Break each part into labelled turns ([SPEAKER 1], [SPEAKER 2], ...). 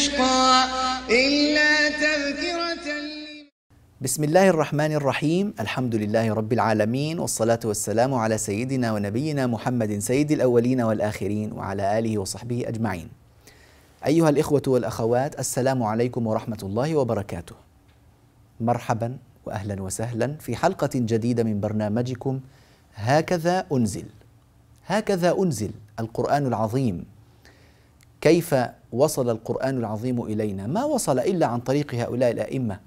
[SPEAKER 1] تشقى إلا تذكرة بسم الله الرحمن الرحيم الحمد لله رب العالمين والصلاة والسلام على سيدنا ونبينا محمد سيد الأولين والآخرين وعلى آله وصحبه أجمعين أيها الإخوة والأخوات السلام عليكم ورحمة الله وبركاته مرحبا واهلا وسهلا في حلقه جديده من برنامجكم هكذا انزل هكذا انزل القران العظيم كيف وصل القرآن العظيم إلينا ما وصل إلا عن طريق هؤلاء الأئمة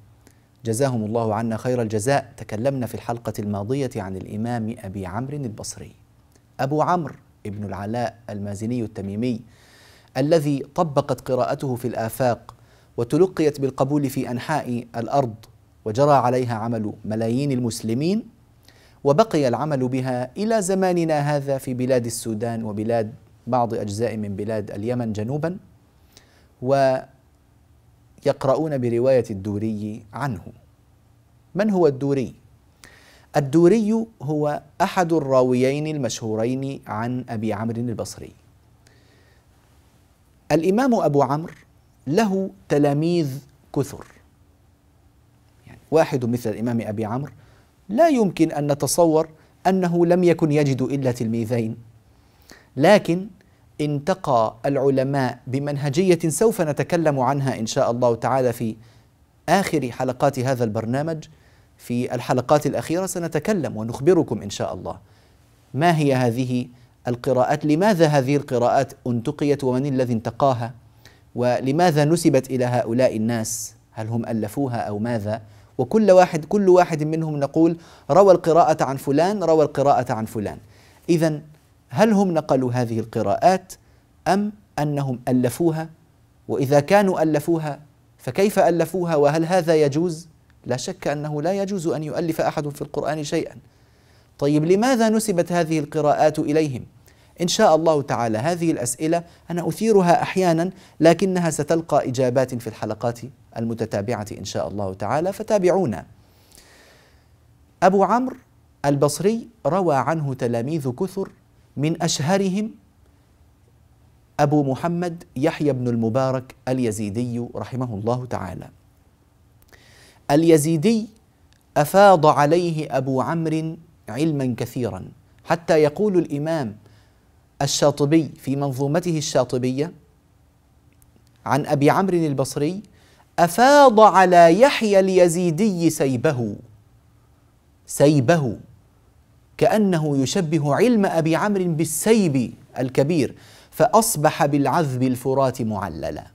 [SPEAKER 1] جزاهم الله عنا خير الجزاء تكلمنا في الحلقة الماضية عن الإمام أبي عمرو البصري أبو عمرو ابن العلاء المازني التميمي الذي طبقت قراءته في الآفاق وتلقيت بالقبول في أنحاء الأرض وجرى عليها عمل ملايين المسلمين وبقي العمل بها إلى زماننا هذا في بلاد السودان وبلاد بعض أجزاء من بلاد اليمن جنوبا ويقرؤون برواية الدوري عنه من هو الدوري؟ الدوري هو أحد الراويين المشهورين عن أبي عمرو البصري الإمام أبو عمرو له تلاميذ كثر يعني واحد مثل الإمام أبي عمرو لا يمكن أن نتصور أنه لم يكن يجد إلا تلميذين لكن انتقى العلماء بمنهجيه سوف نتكلم عنها ان شاء الله تعالى في اخر حلقات هذا البرنامج في الحلقات الاخيره سنتكلم ونخبركم ان شاء الله ما هي هذه القراءات لماذا هذه القراءات انتقيت ومن الذي انتقاها ولماذا نسبت الى هؤلاء الناس هل هم الفوها او ماذا وكل واحد كل واحد منهم نقول روى القراءه عن فلان روى القراءه عن فلان اذا هل هم نقلوا هذه القراءات أم أنهم ألفوها وإذا كانوا ألفوها فكيف ألفوها وهل هذا يجوز؟ لا شك أنه لا يجوز أن يؤلف أحد في القرآن شيئا طيب لماذا نسبت هذه القراءات إليهم؟ إن شاء الله تعالى هذه الأسئلة أنا أثيرها أحيانا لكنها ستلقى إجابات في الحلقات المتتابعة إن شاء الله تعالى فتابعونا أبو عمرو البصري روى عنه تلاميذ كثر من أشهرهم أبو محمد يحيى بن المبارك اليزيدي رحمه الله تعالى اليزيدي أفاض عليه أبو عمرو علما كثيرا حتى يقول الإمام الشاطبي في منظومته الشاطبية عن أبي عمرو البصري أفاض على يحيى اليزيدي سيبه سيبه كأنه يشبه علم أبي عمرو بالسيب الكبير فأصبح بالعذب الفرات معللا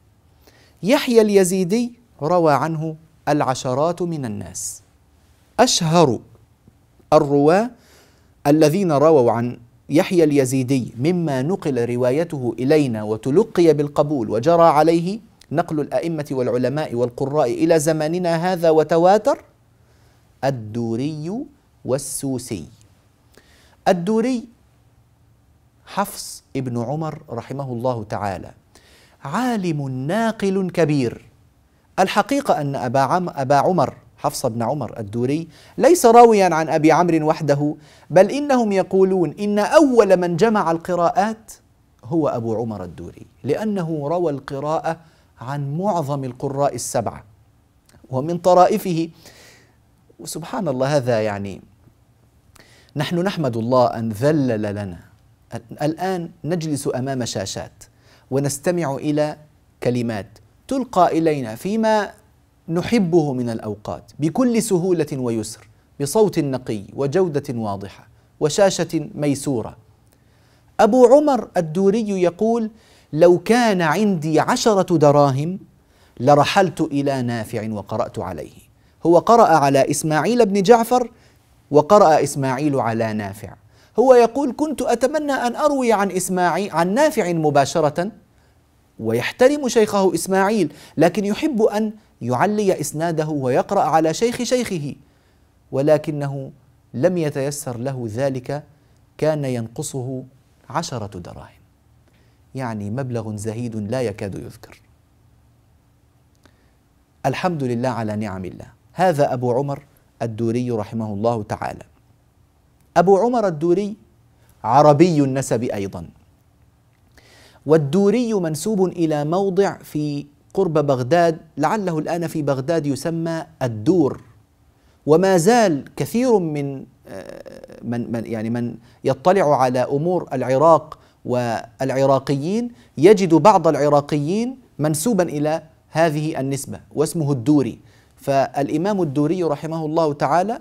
[SPEAKER 1] يحيى اليزيدي روى عنه العشرات من الناس أشهر الرواة الذين رووا عن يحيى اليزيدي مما نقل روايته إلينا وتلقي بالقبول وجرى عليه نقل الأئمة والعلماء والقراء إلى زماننا هذا وتواتر الدوري والسوسي الدوري حفص ابن عمر رحمه الله تعالى عالم ناقل كبير الحقيقة أن أبا, عم أبا عمر حفص بن عمر الدوري ليس راويا عن أبي عمرو وحده بل إنهم يقولون إن أول من جمع القراءات هو أبو عمر الدوري لأنه روى القراءة عن معظم القراء السبعة ومن طرائفه وسبحان الله هذا يعني نحن نحمد الله أن ذلل لنا الآن نجلس أمام شاشات ونستمع إلى كلمات تلقى إلينا فيما نحبه من الأوقات بكل سهولة ويسر بصوت نقي وجودة واضحة وشاشة ميسورة أبو عمر الدوري يقول لو كان عندي عشرة دراهم لرحلت إلى نافع وقرأت عليه هو قرأ على إسماعيل بن جعفر وقرأ إسماعيل على نافع هو يقول كنت أتمنى أن أروي عن إسماعيل عن نافع مباشرة ويحترم شيخه إسماعيل لكن يحب أن يعلي إسناده ويقرأ على شيخ شيخه ولكنه لم يتيسر له ذلك كان ينقصه عشرة دراهم يعني مبلغ زهيد لا يكاد يذكر الحمد لله على نعم الله هذا أبو عمر الدوري رحمه الله تعالى أبو عمر الدوري عربي النسب أيضا والدوري منسوب إلى موضع في قرب بغداد لعله الآن في بغداد يسمى الدور وما زال كثير من آه، من من يعني من يطلع على امور العراق والعراقيين يجد بعض العراقيين منسوبا الى هذه النسبه واسمه الدوري فالإمام الدوري رحمه الله تعالى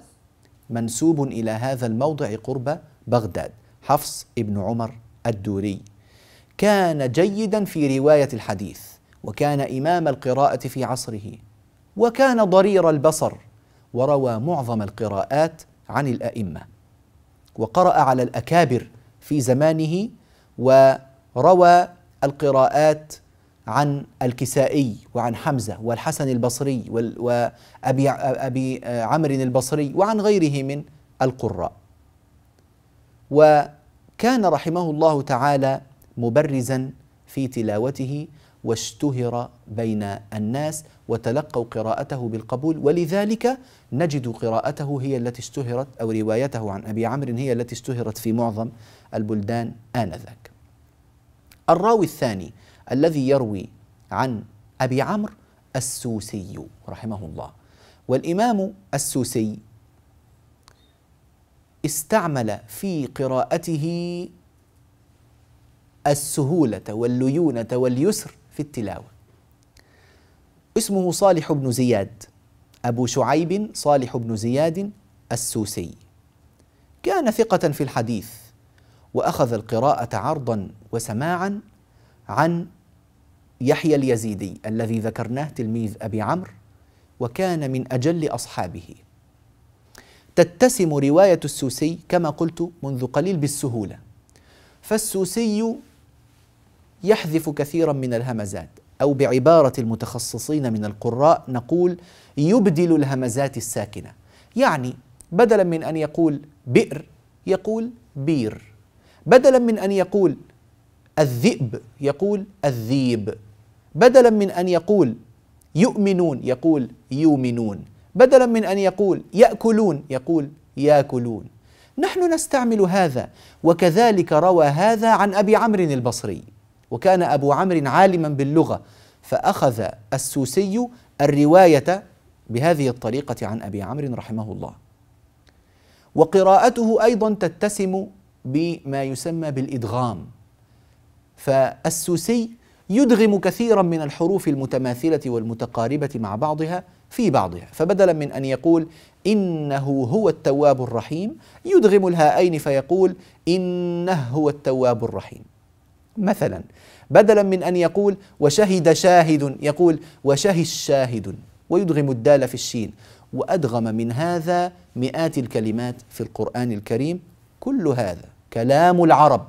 [SPEAKER 1] منسوب إلى هذا الموضع قرب بغداد حفص ابن عمر الدوري كان جيدا في رواية الحديث وكان إمام القراءة في عصره وكان ضرير البصر وروى معظم القراءات عن الأئمة وقرأ على الأكابر في زمانه وروى القراءات عن الكسائي وعن حمزة والحسن البصري وأبي أبي آه، عمرو البصري وعن غيره من القراء وكان رحمه الله تعالى مبرزا في تلاوته واشتهر بين الناس وتلقوا قراءته بالقبول ولذلك نجد قراءته هي التي اشتهرت او روايته عن ابي عمرو هي التي اشتهرت في معظم البلدان انذاك. الراوي الثاني الذي يروي عن أبي عمرو السوسي رحمه الله والإمام السوسي استعمل في قراءته السهولة والليونة واليسر في التلاوة اسمه صالح بن زياد أبو شعيب صالح بن زياد السوسي كان ثقة في الحديث وأخذ القراءة عرضا وسماعا عن يحيى اليزيدي الذي ذكرناه تلميذ ابي عمرو وكان من اجل اصحابه تتسم روايه السوسي كما قلت منذ قليل بالسهوله فالسوسي يحذف كثيرا من الهمزات او بعباره المتخصصين من القراء نقول يبدل الهمزات الساكنه يعني بدلا من ان يقول بئر يقول بير بدلا من ان يقول الذئب يقول الذيب بدلا من ان يقول يؤمنون يقول يؤمنون بدلا من ان يقول ياكلون يقول ياكلون نحن نستعمل هذا وكذلك روى هذا عن ابي عمرو البصري وكان ابو عمرو عالما باللغه فاخذ السوسي الروايه بهذه الطريقه عن ابي عمرو رحمه الله وقراءته ايضا تتسم بما يسمى بالادغام فالسوسي يدغم كثيرا من الحروف المتماثله والمتقاربه مع بعضها في بعضها فبدلا من ان يقول انه هو التواب الرحيم يدغم الهاءين فيقول انه هو التواب الرحيم مثلا بدلا من ان يقول وشهد شاهد يقول وشه الشاهد ويدغم الدال في الشين وادغم من هذا مئات الكلمات في القران الكريم كل هذا كلام العرب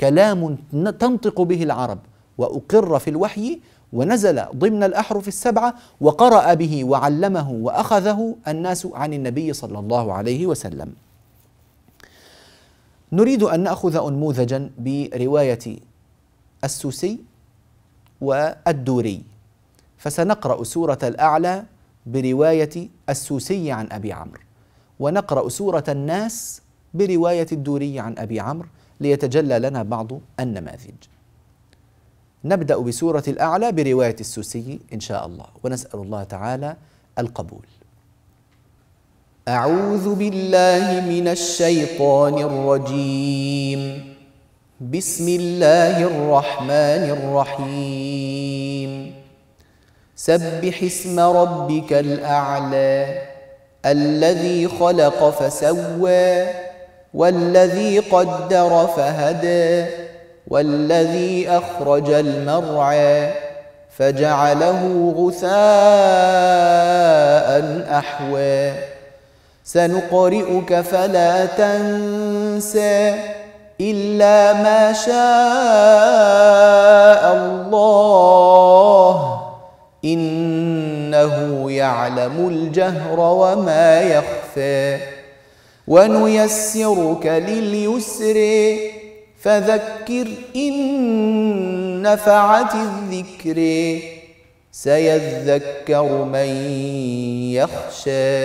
[SPEAKER 1] كلام تنطق به العرب وأقر في الوحي ونزل ضمن الأحرف السبعة وقرأ به وعلمه وأخذه الناس عن النبي صلى الله عليه وسلم نريد أن نأخذ أنموذجا برواية السوسي والدوري فسنقرأ سورة الأعلى برواية السوسي عن أبي عمرو ونقرأ سورة الناس برواية الدوري عن أبي عمرو ليتجلى لنا بعض النماذج نبدأ بسورة الأعلى برواية السوسي إن شاء الله ونسأل الله تعالى القبول أعوذ بالله من الشيطان الرجيم بسم الله الرحمن الرحيم سبح اسم ربك الأعلى الذي خلق فسوى والذي قدر فهدى والذي أخرج المرعى فجعله غثاء أحوى سنقرئك فلا تنسى إلا ما شاء الله إنه يعلم الجهر وما يخفى ونيسرك لليسر فذكر إن نفعت الذكر سيذكر من يخشى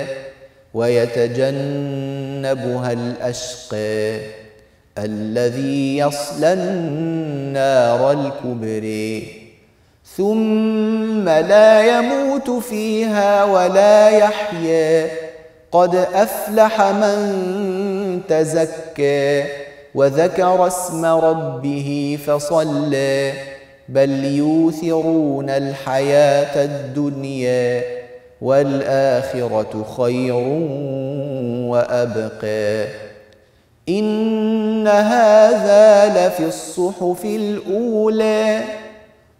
[SPEAKER 1] ويتجنبها الأشقى الذي يصلى النار الكبري ثم لا يموت فيها ولا يحيا قد أفلح من تزكي وذكر اسم ربه فصلى بل يوثرون الحياة الدنيا والآخرة خير وأبقى إن هذا لفي الصحف الأولى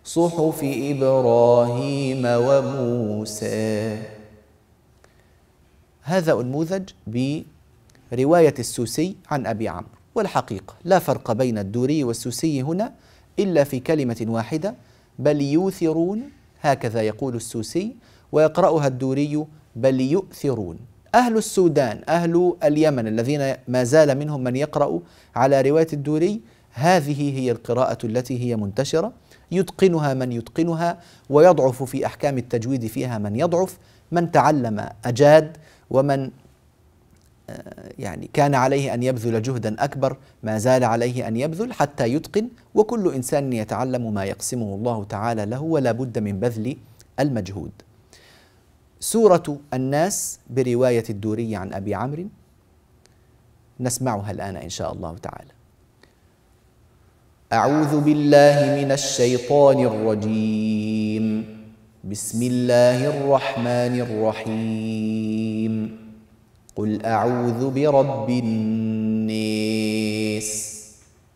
[SPEAKER 1] صحف إبراهيم وموسى هذا أنموذج برواية السوسي عن أبي عمرو والحقيقة لا فرق بين الدوري والسوسي هنا إلا في كلمة واحدة بل يوثرون هكذا يقول السوسي ويقرأها الدوري بل يؤثرون أهل السودان أهل اليمن الذين ما زال منهم من يقرأ على رواية الدوري هذه هي القراءة التي هي منتشرة يتقنها من يتقنها ويضعف في أحكام التجويد فيها من يضعف من تعلم أجاد ومن يعني كان عليه أن يبذل جهدا أكبر ما زال عليه أن يبذل حتى يتقن وكل إنسان يتعلم ما يقسمه الله تعالى له ولا بد من بذل المجهود سورة الناس برواية الدوري عن أبي عمرو نسمعها الآن إن شاء الله تعالى أعوذ بالله من الشيطان الرجيم بسم الله الرحمن الرحيم قل اعوذ برب الناس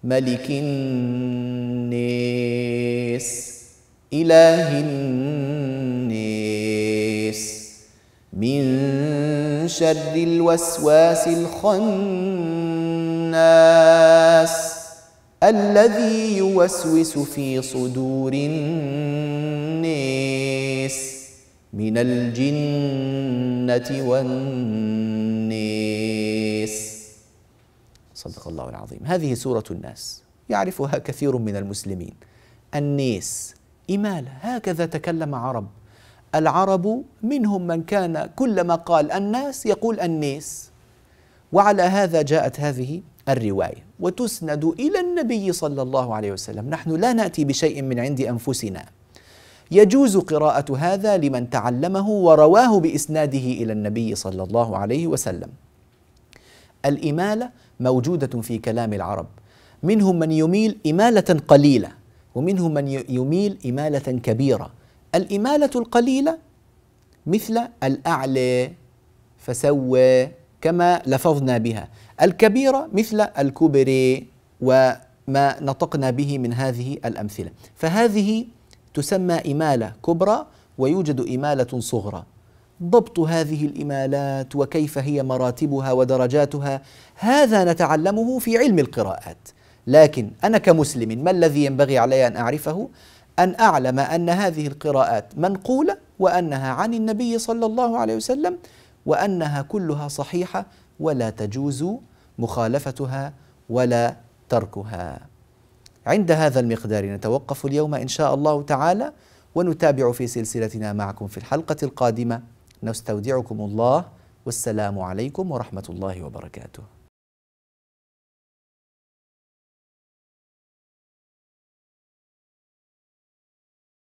[SPEAKER 1] ملك الناس اله الناس من شر الوسواس الخناس الذي يوسوس في صدور الناس من الجنة والنيس صدق الله العظيم هذه سورة الناس يعرفها كثير من المسلمين النيس إمالة هكذا تكلم عرب العرب منهم من كان كلما قال الناس يقول النيس وعلى هذا جاءت هذه الروايه وتسند الى النبي صلى الله عليه وسلم نحن لا ناتي بشيء من عند انفسنا يجوز قراءة هذا لمن تعلمه ورواه بإسناده إلى النبي صلى الله عليه وسلم. الإمالة موجودة في كلام العرب، منهم من يميل إمالة قليلة، ومنهم من يميل إمالة كبيرة. الإمالة القليلة مثل الأعلى فسوى كما لفظنا بها، الكبيرة مثل الكبري وما نطقنا به من هذه الأمثلة، فهذه تسمى إمالة كبرى ويوجد إمالة صغرى ضبط هذه الإمالات وكيف هي مراتبها ودرجاتها هذا نتعلمه في علم القراءات لكن أنا كمسلم ما الذي ينبغي علي أن أعرفه؟ أن أعلم أن هذه القراءات منقولة وأنها عن النبي صلى الله عليه وسلم وأنها كلها صحيحة ولا تجوز مخالفتها ولا تركها عند هذا المقدار نتوقف اليوم ان شاء الله تعالى ونتابع في سلسلتنا معكم في الحلقه القادمه نستودعكم الله والسلام عليكم ورحمه الله وبركاته